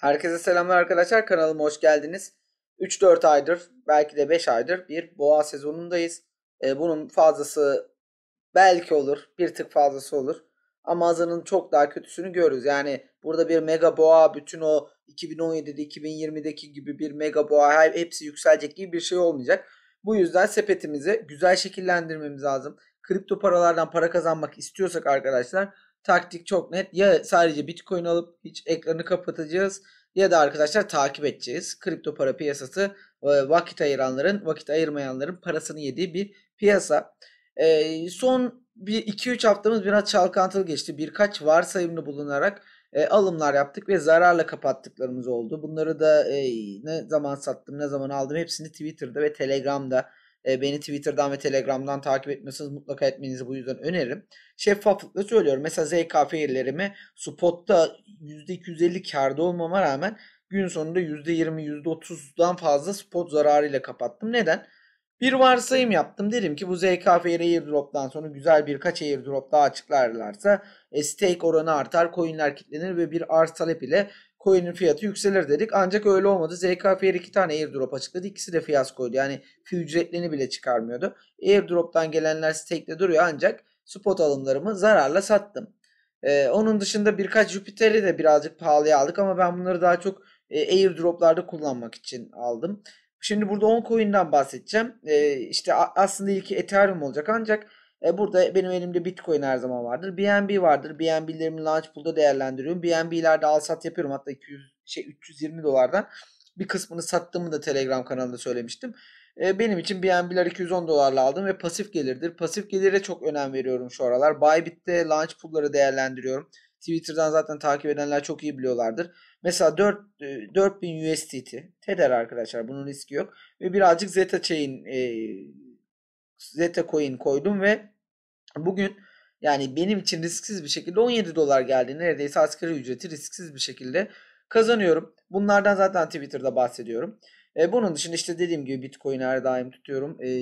Herkese selamlar arkadaşlar. Kanalıma hoş geldiniz. 3-4 aydır belki de 5 aydır bir boğa sezonundayız. E, bunun fazlası belki olur. Bir tık fazlası olur. Ama azının çok daha kötüsünü görürüz. Yani burada bir mega boğa bütün o 2017'de 2020'deki gibi bir mega boğa hepsi yükselecek gibi bir şey olmayacak. Bu yüzden sepetimizi güzel şekillendirmemiz lazım. Kripto paralardan para kazanmak istiyorsak arkadaşlar Taktik çok net. Ya sadece Bitcoin alıp hiç ekranı kapatacağız ya da arkadaşlar takip edeceğiz. Kripto para piyasası e, vakit ayıranların, vakit ayırmayanların parasını yediği bir piyasa. E, son bir 2-3 haftamız biraz çalkantılı geçti. Birkaç varsayımlı bulunarak e, alımlar yaptık ve zararla kapattıklarımız oldu. Bunları da e, ne zaman sattım, ne zaman aldım hepsini Twitter'da ve Telegram'da e, beni Twitter'dan ve Telegram'dan takip etmiyorsanız mutlaka etmenizi bu yüzden öneririm. Şeffaflıkla söylüyorum. Mesela ZK faillerimi spotta %250 karda olmama rağmen gün sonunda %20 %30'dan fazla spot zararıyla kapattım. Neden? Bir varsayım yaptım. Dedim ki bu ZKFR airdrop'tan sonra güzel birkaç airdrop daha açıklarlarsa e, stake oranı artar, coinler kitlenir ve bir arz talep ile coin'in fiyatı yükselir dedik. Ancak öyle olmadı. ZKF'ye iki tane airdrop açıkladı. İkisi de fiyaskoydu. Yani fi ücretlerini bile çıkarmıyordu. Airdrop'tan gelenler stake'de duruyor ancak spot alımlarımı zararla sattım. Ee, onun dışında birkaç Jupiter'i de birazcık pahalıya aldık ama ben bunları daha çok e, airdroplarda kullanmak için aldım. Şimdi burada 10 coin'den bahsedeceğim. Ee, işte aslında ilki Ethereum olacak ancak e burada benim elimde Bitcoin her zaman vardır. BNB vardır. BNB'lerimi Launchpool'da değerlendiriyorum. BNB'lerde al sat yapıyorum. Hatta 200 şey 320 dolardan bir kısmını sattığımı da Telegram kanalında söylemiştim. E, benim için BNB'ler 210 dolarla aldım ve pasif gelirdir. Pasif gelire çok önem veriyorum şu aralar. Bybit'te Launchpool'ları değerlendiriyorum. Twitter'dan zaten takip edenler çok iyi biliyorlardır. Mesela 4 4000 USDT Tether arkadaşlar bunun riski yok ve birazcık Zeta Chain e, Zeta Coin koydum ve Bugün yani benim için risksiz bir şekilde 17 dolar geldi. Neredeyse asgari ücreti risksiz bir şekilde kazanıyorum. Bunlardan zaten Twitter'da bahsediyorum. E, bunun dışında işte dediğim gibi Bitcoin her daim tutuyorum. E,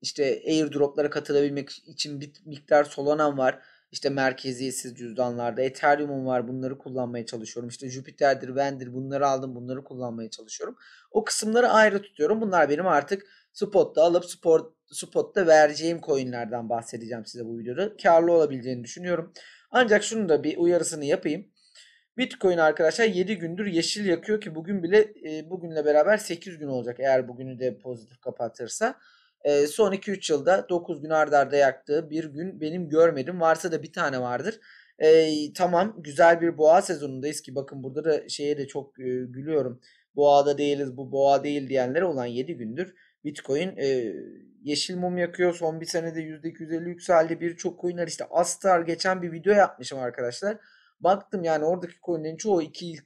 işte airdroplara katılabilmek için bir miktar solanan var. İşte merkeziyetsiz cüzdanlarda Ethereum'um var bunları kullanmaya çalışıyorum. İşte Jupiter'dir, Vendir bunları aldım bunları kullanmaya çalışıyorum. O kısımları ayrı tutuyorum. Bunlar benim artık spot'ta alıp spor spotta vereceğim coinlerden bahsedeceğim size bu videoda. Karlı olabileceğini düşünüyorum. Ancak şunu da bir uyarısını yapayım. Bitcoin arkadaşlar 7 gündür yeşil yakıyor ki bugün bile e, bugünle beraber 8 gün olacak eğer bugünü de pozitif kapatırsa. E, son 2-3 yılda 9 gün ardarda arda yaktığı bir gün benim görmedim. Varsa da bir tane vardır. E, tamam güzel bir boğa sezonundayız ki bakın burada da şeye de çok e, gülüyorum. Boğada değiliz bu boğa değil diyenlere olan 7 gündür Bitcoin e, yeşil mum yakıyor. Son bir senede %250 yükseldi. Birçok coinler işte Astar geçen bir video yapmışım arkadaşlar. Baktım yani oradaki coinlerin çoğu 2x,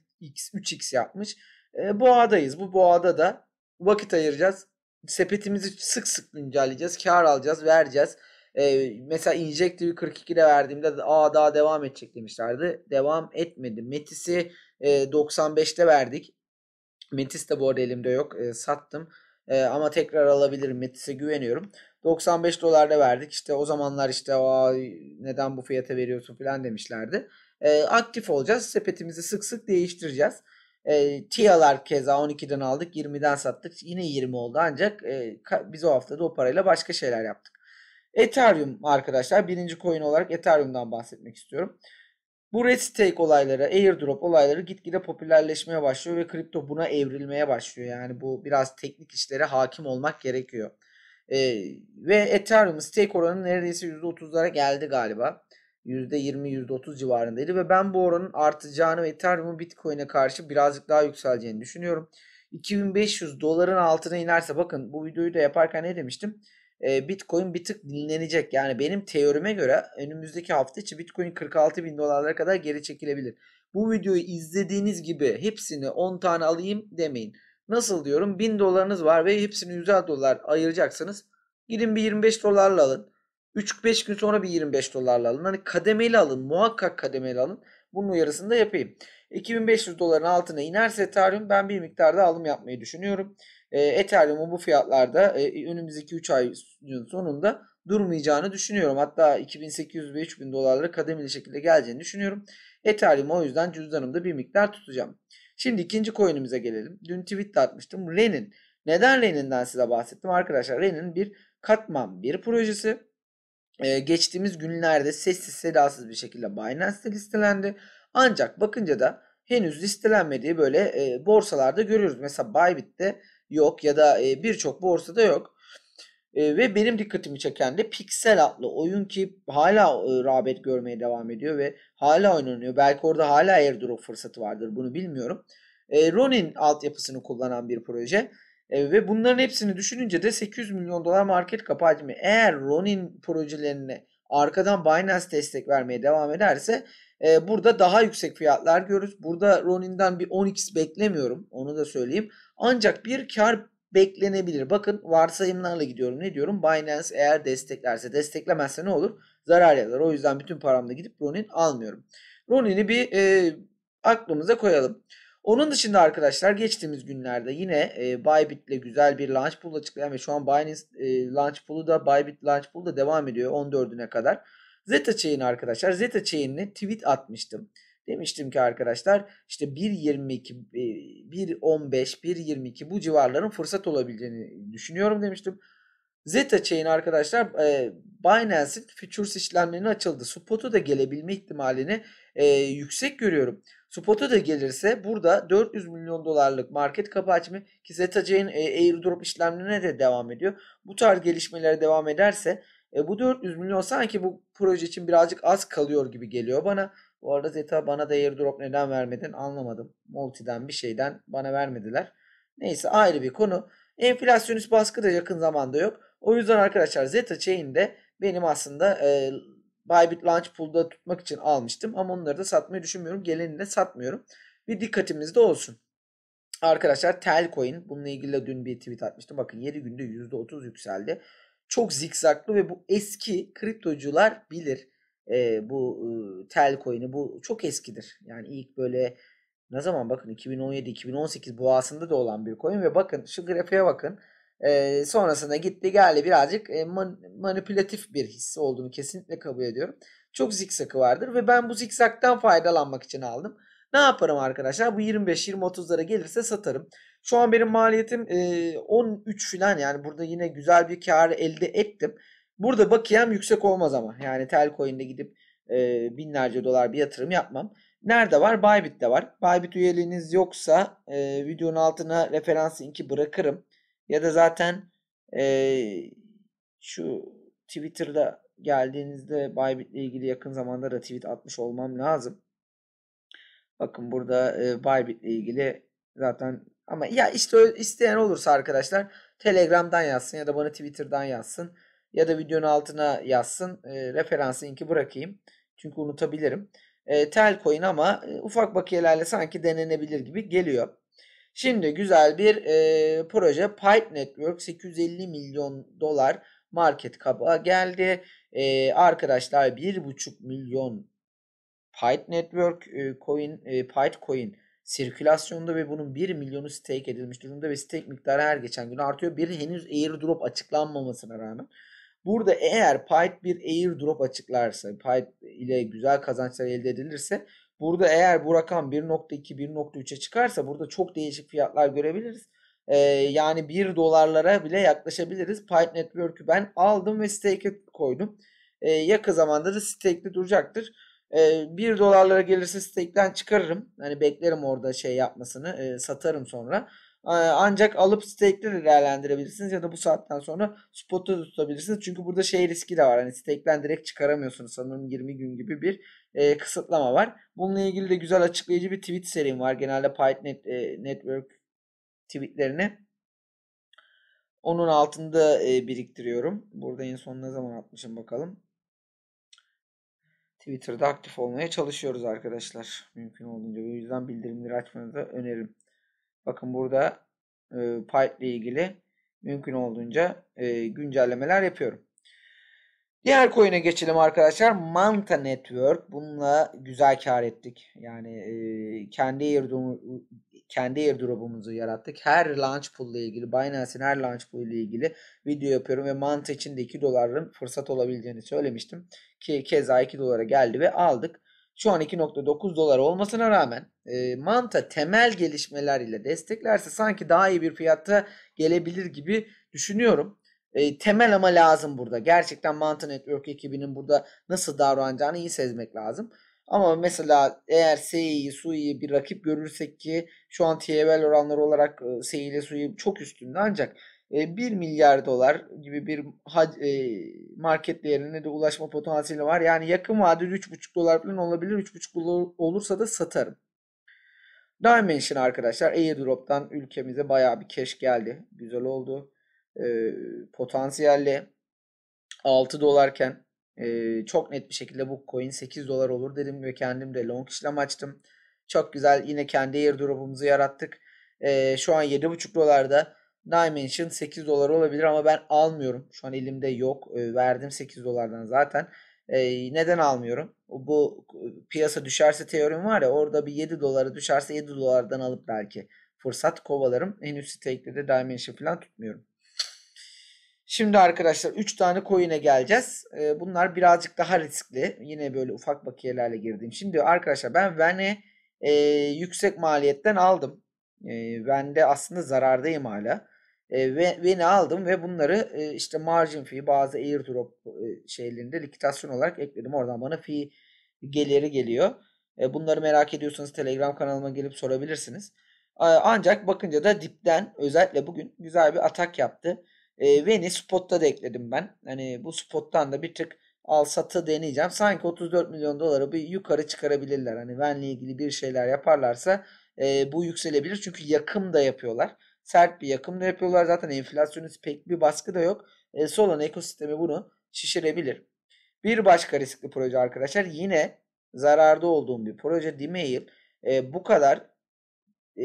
3x yapmış. E, boğadayız. Bu boğada da vakit ayıracağız. Sepetimizi sık sık güncelleyeceğiz. Kar alacağız, vereceğiz. E, mesela Injective'i 42'de verdiğimde aa daha devam edecek demişlerdi. Devam etmedi. Metis'i e, 95'te verdik. Metis de bu arada elimde yok. E, sattım. E, ama tekrar alabilirim Metis'e güveniyorum. 95 dolarda verdik. İşte o zamanlar işte neden bu fiyata veriyorsun falan demişlerdi. E, aktif olacağız. Sepetimizi sık sık değiştireceğiz. E, TIA'lar keza 12'den aldık 20'den sattık. Yine 20 oldu ancak e, biz o hafta da o parayla başka şeyler yaptık. Ethereum arkadaşlar birinci coin olarak Ethereum'dan bahsetmek istiyorum. Bu stake olayları, airdrop olayları gitgide popülerleşmeye başlıyor ve kripto buna evrilmeye başlıyor. Yani bu biraz teknik işlere hakim olmak gerekiyor. Ee, ve Ethereum stake oranı neredeyse %30'lara geldi galiba. %20-%30 civarındaydı ve ben bu oranın artacağını ve Ethereum'un Bitcoin'e karşı birazcık daha yükseleceğini düşünüyorum. 2500 doların altına inerse bakın bu videoyu da yaparken ne demiştim? e, Bitcoin bir tık dinlenecek. Yani benim teorime göre önümüzdeki hafta içi Bitcoin 46 bin dolarlara kadar geri çekilebilir. Bu videoyu izlediğiniz gibi hepsini 10 tane alayım demeyin. Nasıl diyorum 1000 dolarınız var ve hepsini 100 dolar ayıracaksınız. Gidin bir 25 dolarla alın. 3-5 gün sonra bir 25 dolarla alın. Hani kademeli alın. Muhakkak kademeli alın. Bunun uyarısını da yapayım. 2500 doların altına inerse Ethereum ben bir miktarda alım yapmayı düşünüyorum e, Ethereum'un bu fiyatlarda e, önümüzdeki 3 ayın sonunda durmayacağını düşünüyorum. Hatta 2800 ve 3000 dolarlara kademeli şekilde geleceğini düşünüyorum. Ethereum o yüzden cüzdanımda bir miktar tutacağım. Şimdi ikinci coin'imize gelelim. Dün tweet atmıştım. Renin. Neden Renin'den size bahsettim? Arkadaşlar Renin bir katman bir projesi. Ee, geçtiğimiz günlerde sessiz sedasız bir şekilde Binance'de listelendi. Ancak bakınca da henüz listelenmediği böyle e, borsalarda görüyoruz. Mesela Bybit'te yok ya da e, birçok borsada yok. E, ve benim dikkatimi çeken de Pixel adlı oyun ki hala e, rağbet görmeye devam ediyor ve hala oynanıyor. Belki orada hala airdrop fırsatı vardır bunu bilmiyorum. E, Ronin altyapısını kullanan bir proje. E, ve bunların hepsini düşününce de 800 milyon dolar market kapı hacmi. Eğer Ronin projelerine arkadan Binance destek vermeye devam ederse e, burada daha yüksek fiyatlar görürüz. Burada Ronin'den bir 10x beklemiyorum. Onu da söyleyeyim. Ancak bir kar beklenebilir. Bakın varsayımlarla gidiyorum. Ne diyorum? Binance eğer desteklerse, desteklemezse ne olur? Zarar eder. O yüzden bütün paramla gidip Ronin almıyorum. Ronin'i bir e, aklımıza koyalım. Onun dışında arkadaşlar geçtiğimiz günlerde yine e, ile güzel bir launch pool açıklayan ve şu an Binance e, launch pool'u da Bybit launch pool'u da devam ediyor 14'üne kadar. Zeta Chain arkadaşlar Zeta Chain'le tweet atmıştım. Demiştim ki arkadaşlar işte 1.22, 1.15, 1.22 bu civarların fırsat olabileceğini düşünüyorum demiştim. Zeta Chain arkadaşlar e, Binance'in futures işlemlerini açıldı. Spot'a da gelebilme ihtimalini e, yüksek görüyorum. Spot'a da gelirse burada 400 milyon dolarlık market kapı açımı ki Zeta Chain e, airdrop işlemlerine de devam ediyor. Bu tarz gelişmelere devam ederse e, bu 400 milyon sanki bu proje için birazcık az kalıyor gibi geliyor bana. Bu arada Zeta bana da airdrop neden vermedin anlamadım. Multi'den bir şeyden bana vermediler. Neyse ayrı bir konu. Enflasyonist baskı da yakın zamanda yok. O yüzden arkadaşlar Zeta Chain'de benim aslında e, Bybit Launch Pool'da tutmak için almıştım. Ama onları da satmayı düşünmüyorum. Geleni de satmıyorum. Bir dikkatimizde olsun. Arkadaşlar Telcoin bununla ilgili de dün bir tweet atmıştım. Bakın 7 günde %30 yükseldi. Çok zikzaklı ve bu eski kriptocular bilir e, bu e, tel coin'i bu çok eskidir. Yani ilk böyle ne zaman bakın 2017-2018 boğasında da olan bir coin ve bakın şu grafiğe bakın. E, sonrasında gitti geldi birazcık e, man, manipülatif bir hisse olduğunu kesinlikle kabul ediyorum. Çok zikzakı vardır ve ben bu zikzaktan faydalanmak için aldım. Ne yaparım arkadaşlar? Bu 25-20-30'lara gelirse satarım. Şu an benim maliyetim e, 13 falan yani burada yine güzel bir kar elde ettim. Burada bakiyem yüksek olmaz ama. Yani Telcoin'de gidip e, binlerce dolar bir yatırım yapmam. Nerede var? Bybit'te var. Bybit üyeliğiniz yoksa e, videonun altına referans linki bırakırım. Ya da zaten e, şu Twitter'da geldiğinizde Bybit'le ilgili yakın zamanda da tweet atmış olmam lazım. Bakın burada e, Bybit'le ilgili zaten ama ya işte isteyen olursa arkadaşlar Telegram'dan yazsın ya da bana Twitter'dan yazsın ya da videonun altına yazsın. E, ee, referans linki bırakayım. Çünkü unutabilirim. E, ee, Telcoin ama e, ufak bakiyelerle sanki denenebilir gibi geliyor. Şimdi güzel bir e, proje Pipe Network 850 milyon dolar market kaba geldi. E, arkadaşlar 1.5 milyon Pipe Network e, coin e, Pipe coin sirkülasyonda ve bunun 1 milyonu stake edilmiş durumda ve stake miktarı her geçen gün artıyor. Bir henüz airdrop açıklanmamasına rağmen. Burada eğer Pyte bir airdrop açıklarsa, Pyte ile güzel kazançlar elde edilirse burada eğer bu rakam 1.2 1.3'e çıkarsa burada çok değişik fiyatlar görebiliriz. Ee, yani 1 dolarlara bile yaklaşabiliriz. Pyte Network'ü ben aldım ve stake koydum. Ee, yakın zamanda da stake'li duracaktır. Ee, 1 dolarlara gelirse stake'den çıkarırım. Hani beklerim orada şey yapmasını. E, satarım sonra. Ee, ancak alıp stake'de de değerlendirebilirsiniz ya da bu saatten sonra spot'ta da tutabilirsiniz. Çünkü burada şey riski de var. Hani stake'den direkt çıkaramıyorsunuz. Sanırım 20 gün gibi bir e, kısıtlama var. Bununla ilgili de güzel açıklayıcı bir tweet serim var. Genelde Python e, Network tweetlerini onun altında e, biriktiriyorum. Burada en son ne zaman atmışım bakalım. Twitter'da aktif olmaya çalışıyoruz arkadaşlar. Mümkün olduğunca. O yüzden bildirimleri açmanızı öneririm. Bakın burada e, pipe ile ilgili mümkün olduğunca e, güncellemeler yapıyorum. Diğer coin'e geçelim arkadaşlar. Manta Network. Bununla güzel kar ettik. Yani e, kendi airdrop'u kendi airdrop'umuzu yarattık. Her launch pool ile ilgili, Binance'in her launch pool ile ilgili video yapıyorum ve Manta için de 2 doların fırsat olabileceğini söylemiştim. Ki keza 2 dolara geldi ve aldık şu an 2.9 dolar olmasına rağmen e, Manta temel gelişmeler ile desteklerse sanki daha iyi bir fiyata gelebilir gibi düşünüyorum. E, temel ama lazım burada. Gerçekten Manta Network ekibinin burada nasıl davranacağını iyi sezmek lazım. Ama mesela eğer SEI'yi, SUI'yi bir rakip görürsek ki şu an TEBL oranları olarak e, SEI ile SUI çok üstünde ancak e, 1 milyar dolar gibi bir hac, e, market değerine de ulaşma potansiyeli var. Yani yakın vadede 3,5 dolar falan olabilir. 3,5 dolar olursa da satarım. Dimension arkadaşlar airdrop'tan ülkemize baya bir keş geldi. Güzel oldu. E, potansiyelle 6 dolarken e, çok net bir şekilde bu coin 8 dolar olur dedim ve kendim de long işlem açtım. Çok güzel yine kendi airdrop'umuzu yarattık. E, şu an 7,5 dolarda Dimension 8 dolar olabilir ama ben almıyorum. Şu an elimde yok. Ee, verdim 8 dolardan zaten. Ee, neden almıyorum? Bu e, piyasa düşerse teorim var ya orada bir 7 dolara düşerse 7 dolardan alıp belki fırsat kovalarım. Henüz stake'de de Dimension falan tutmuyorum. Şimdi arkadaşlar 3 tane coin'e geleceğiz. Ee, bunlar birazcık daha riskli. Yine böyle ufak bakiyelerle girdim. Şimdi arkadaşlar ben Ven'e e, yüksek maliyetten aldım. ben de aslında zarardayım hala e, ve beni aldım ve bunları e, işte margin fee bazı airdrop e, şeylerinde likitasyon olarak ekledim. Oradan bana fee geliri geliyor. E, bunları merak ediyorsanız Telegram kanalıma gelip sorabilirsiniz. E, ancak bakınca da dipten özellikle bugün güzel bir atak yaptı. E, Veni spotta da ekledim ben. Hani bu spottan da bir tık al satı deneyeceğim. Sanki 34 milyon doları bir yukarı çıkarabilirler. Hani Ven'le ilgili bir şeyler yaparlarsa e, bu yükselebilir. Çünkü yakım da yapıyorlar sert bir yakımla yapıyorlar. Zaten enflasyonist pek bir baskı da yok. E, Solon ekosistemi bunu şişirebilir. Bir başka riskli proje arkadaşlar yine zararda olduğum bir proje Dimail. E, bu kadar e,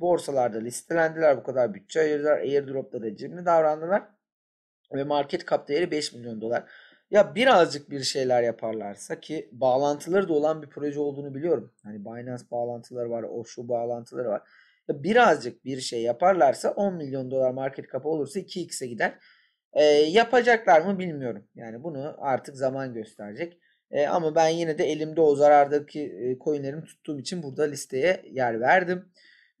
borsalarda listelendiler. Bu kadar bütçe ayırdılar. da cimri davrandılar. Ve market cap değeri 5 milyon dolar. Ya birazcık bir şeyler yaparlarsa ki bağlantıları da olan bir proje olduğunu biliyorum. Hani Binance bağlantıları var, o şu bağlantıları var birazcık bir şey yaparlarsa 10 milyon dolar market kapı olursa 2x'e gider. E, yapacaklar mı bilmiyorum. Yani bunu artık zaman gösterecek. E, ama ben yine de elimde o zarardaki e, coinlerimi tuttuğum için burada listeye yer verdim.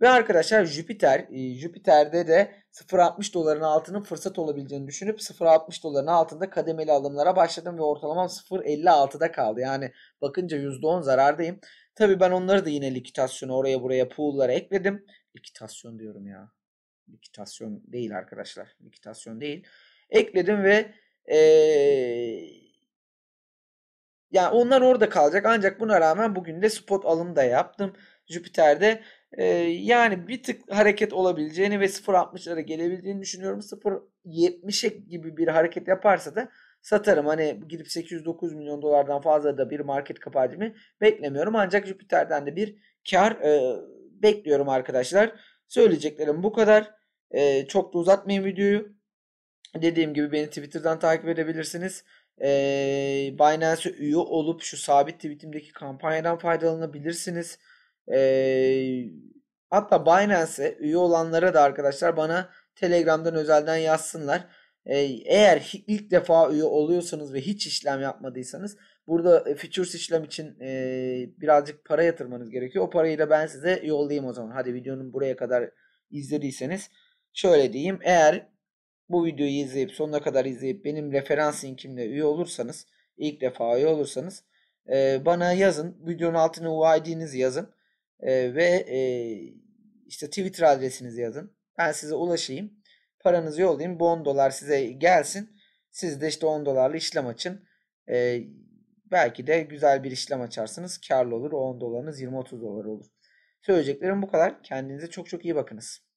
Ve arkadaşlar Jüpiter, e, Jüpiter'de de 0.60 doların altının fırsat olabileceğini düşünüp 0.60 doların altında kademeli alımlara başladım ve ortalamam 0.56'da kaldı. Yani bakınca %10 zarardayım. Tabii ben onları da yine likitasyonu oraya buraya pool'lara ekledim. Likitasyon diyorum ya. Likitasyon değil arkadaşlar. Likitasyon değil. Ekledim ve ee, yani onlar orada kalacak. Ancak buna rağmen bugün de spot alım da yaptım. Jüpiter'de e, yani bir tık hareket olabileceğini ve 0.60'lara gelebildiğini düşünüyorum. 0.70'e gibi bir hareket yaparsa da satarım. Hani gidip 809 milyon dolardan fazla da bir market kapı beklemiyorum. Ancak Jüpiter'den de bir kar e, bekliyorum arkadaşlar. Söyleyeceklerim bu kadar. E, çok da uzatmayayım videoyu. Dediğim gibi beni Twitter'dan takip edebilirsiniz. E, Binance'e üye olup şu sabit tweetimdeki kampanyadan faydalanabilirsiniz. E, hatta Binance'e üye olanlara da arkadaşlar bana Telegram'dan özelden yazsınlar. E, eğer ilk defa üye oluyorsanız ve hiç işlem yapmadıysanız burada e, futures işlem için e, birazcık para yatırmanız gerekiyor. O parayı da ben size yollayayım o zaman. Hadi videonun buraya kadar izlediyseniz şöyle diyeyim. Eğer bu videoyu izleyip sonuna kadar izleyip benim referans linkimle üye olursanız ilk defa üye olursanız e, bana yazın. Videonun altına UID'nizi yazın. E, ve e, işte Twitter adresinizi yazın. Ben size ulaşayım paranızı yollayayım. Bu 10 dolar size gelsin. Siz de işte 10 dolarla işlem açın. E, belki de güzel bir işlem açarsınız. Karlı olur. 10 dolarınız 20-30 dolar olur. Söyleyeceklerim bu kadar. Kendinize çok çok iyi bakınız.